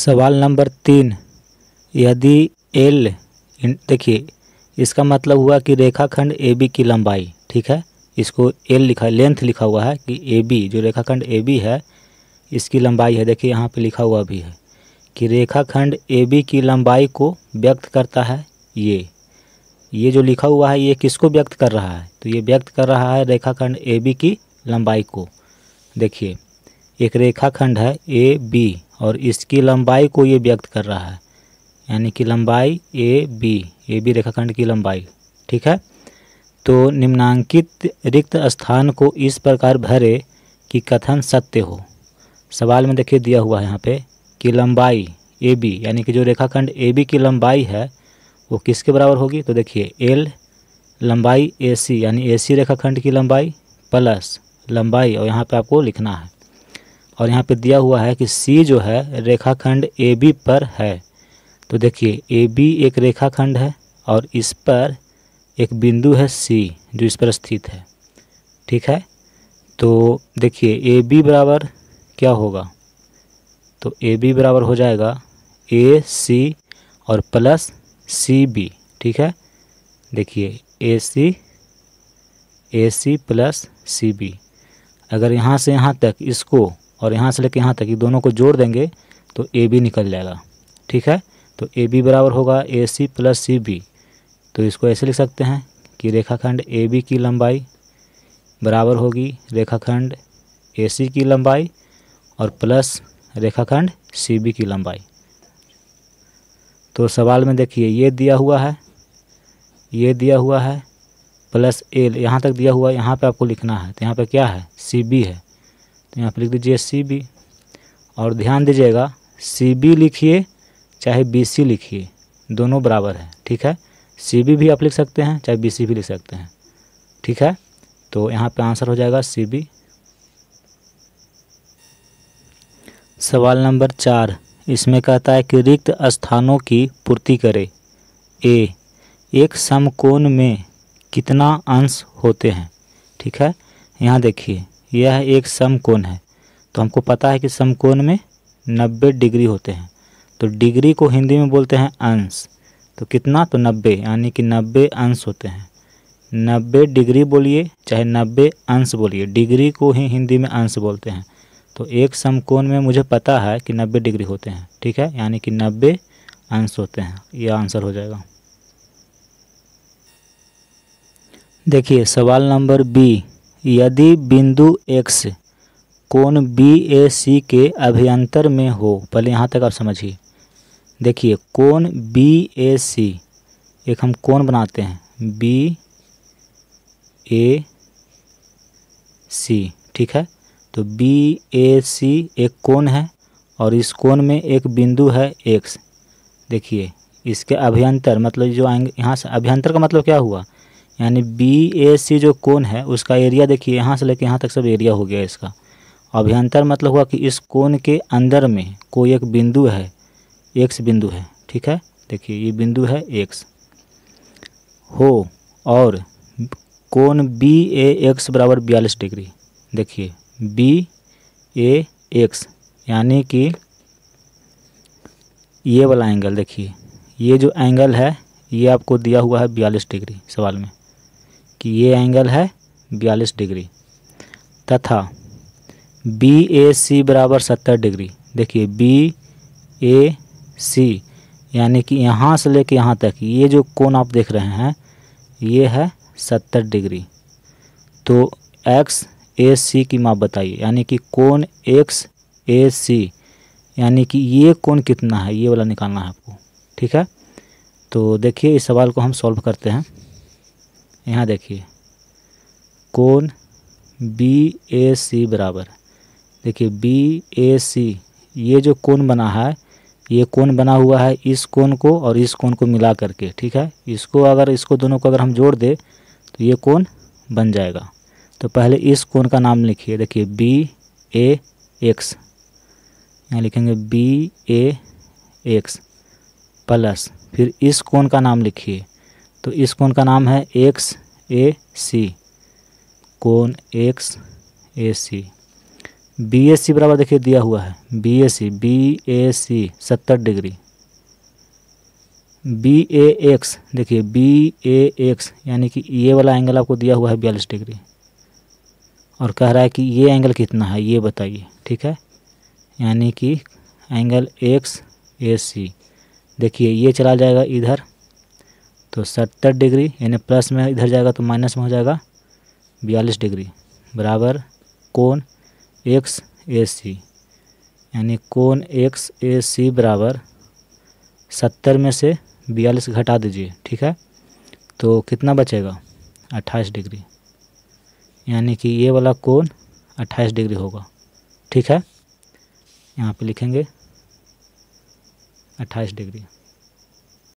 सवाल नंबर तीन यदि एल देखिए इसका मतलब हुआ कि रेखाखंड ए बी की लंबाई ठीक है इसको एल लिखा लेंथ लिखा हुआ है कि ए बी जो रेखाखंड ए बी है इसकी लंबाई है देखिए यहाँ पे लिखा हुआ भी है कि रेखाखंड ए बी की लंबाई को व्यक्त करता है ये ये जो लिखा हुआ है ये किसको व्यक्त कर रहा है तो ये व्यक्त कर रहा है रेखाखंड ए बी की लंबाई को देखिए एक रेखाखंड है ए बी और इसकी लंबाई को ये व्यक्त कर रहा है यानी कि लंबाई ए बी ए बी रेखाखंड की लंबाई ठीक है तो निम्नांकित रिक्त स्थान को इस प्रकार भरे कि कथन सत्य हो सवाल में देखिए दिया हुआ है यहाँ पे कि लंबाई ए बी यानी कि जो रेखाखंड ए बी की लंबाई है वो किसके बराबर होगी तो देखिए एल लंबाई ए सी यानी ए सी रेखाखंड की लंबाई प्लस लंबाई और यहाँ पे आपको लिखना है और यहाँ पे दिया हुआ है कि सी जो है रेखाखंड ए बी पर है तो देखिए ए बी एक रेखाखंड है और इस पर एक बिंदु है सी जो इस पर स्थित है ठीक है तो देखिए ए बी बराबर क्या होगा तो ए बी बराबर हो जाएगा ए सी और प्लस सी बी ठीक है देखिए ए सी ए सी प्लस सी बी अगर यहाँ से यहाँ तक इसको और यहाँ से लेकर यहाँ तक ये दोनों को जोड़ देंगे तो ए बी निकल जाएगा ठीक है तो ए बी बराबर होगा ए सी प्लस सी बी तो इसको ऐसे लिख सकते हैं कि रेखाखंड ए बी की लंबाई बराबर होगी रेखाखंड ए सी की लंबाई और प्लस रेखाखंड सी बी की लंबाई तो सवाल में देखिए ये दिया हुआ है ये दिया हुआ है प्लस एल यहाँ तक दिया हुआ है यहाँ पे आपको लिखना है तो यहाँ पे क्या है सी बी है तो यहाँ पर लिख दीजिए सी बी और ध्यान दीजिएगा सी बी लिखिए चाहे बी सी लिखिए दोनों बराबर है ठीक है सी बी भी आप लिख सकते हैं चाहे बी सी भी लिख सकते हैं ठीक है तो यहाँ पे आंसर हो जाएगा सी बी सवाल नंबर चार इसमें कहता है कि रिक्त स्थानों की पूर्ति करें ए एक समकोण में कितना अंश होते हैं ठीक है यहाँ देखिए यह एक समकोण है तो हमको पता है कि समकोण में नब्बे डिग्री होते हैं तो डिग्री को हिंदी में बोलते हैं अंश तो कितना तो नब्बे यानी कि नब्बे अंश होते हैं नब्बे डिग्री बोलिए चाहे नब्बे अंश बोलिए डिग्री को ही हिंदी में अंश बोलते हैं तो एक समकोण में मुझे पता है कि नब्बे डिग्री होते हैं ठीक है यानी कि नब्बे अंश होते हैं यह आंसर हो जाएगा देखिए सवाल नंबर बी यदि बिंदु एक्स कोण बी ए सी के अभ्यंतर में हो पहले यहाँ तक आप समझिए देखिए कोण बी ए सी एक हम कोण बनाते हैं बी ए सी ठीक है तो बी ए सी एक कोण है और इस कोण में एक बिंदु है एक्स देखिए इसके अभ्यंतर मतलब जो आएंगे यहाँ से अभ्यंतर का मतलब क्या हुआ यानी बी ए सी जो कोन है उसका एरिया देखिए यहाँ से लेकर यहाँ तक सब एरिया हो गया इसका अभ्यंतर मतलब हुआ कि इस कोण के अंदर में कोई एक बिंदु है एक्स बिंदु है ठीक है देखिए ये बिंदु है एक्स हो और कोन बी ए एक्स बराबर बयालीस डिग्री देखिए बी ए एक्स यानी कि ये वाला एंगल देखिए ये जो एंगल है ये आपको दिया हुआ है बयालीस डिग्री सवाल में कि ये एंगल है बयालीस डिग्री तथा बी ए सी बराबर सत्तर डिग्री देखिए बी ए सी यानी कि यहाँ से लेकर यहाँ तक ये जो कोण आप देख रहे हैं ये है सत्तर डिग्री तो एक्स ए सी की माप बताइए यानी कि कोण एक्स ए सी यानी कि ये कोण कितना है ये वाला निकालना है आपको ठीक है तो देखिए इस सवाल को हम सॉल्व करते हैं यहाँ देखिए कोण बी ए सी बराबर देखिए बी ए सी ये जो कोण बना है ये कोण बना हुआ है इस कोण को और इस कोण को मिला करके ठीक है इसको अगर इसको दोनों को अगर हम जोड़ दें तो ये कोण बन जाएगा तो पहले इस कोण का नाम लिखिए देखिए बी ए एक्स यहाँ लिखेंगे बी ए एक्स प्लस फिर इस कोण का नाम लिखिए तो इस कोण का नाम है एक्स ए सी कोण x A C B A सी बराबर देखिए दिया हुआ है B A C B A C सत्तर डिग्री बी ए एक्स देखिए बी ए एक्स यानी कि ये वाला एंगल आपको दिया हुआ है बयालीस डिग्री और कह रहा है कि ये एंगल कितना है ये बताइए ठीक है यानी कि एंगल एक्स ए सी देखिए ये चला जाएगा इधर तो सत्तर डिग्री यानी प्लस में इधर जाएगा तो माइनस में हो जाएगा बयालीस डिग्री बराबर कौन एक्स ए सी यानी कौन एक्स ए सी बराबर सत्तर में से बयालीस घटा दीजिए ठीक है तो कितना बचेगा अट्ठाईस डिग्री यानी कि ये वाला कौन अट्ठाईस डिग्री होगा ठीक है यहाँ पे लिखेंगे अट्ठाईस डिग्री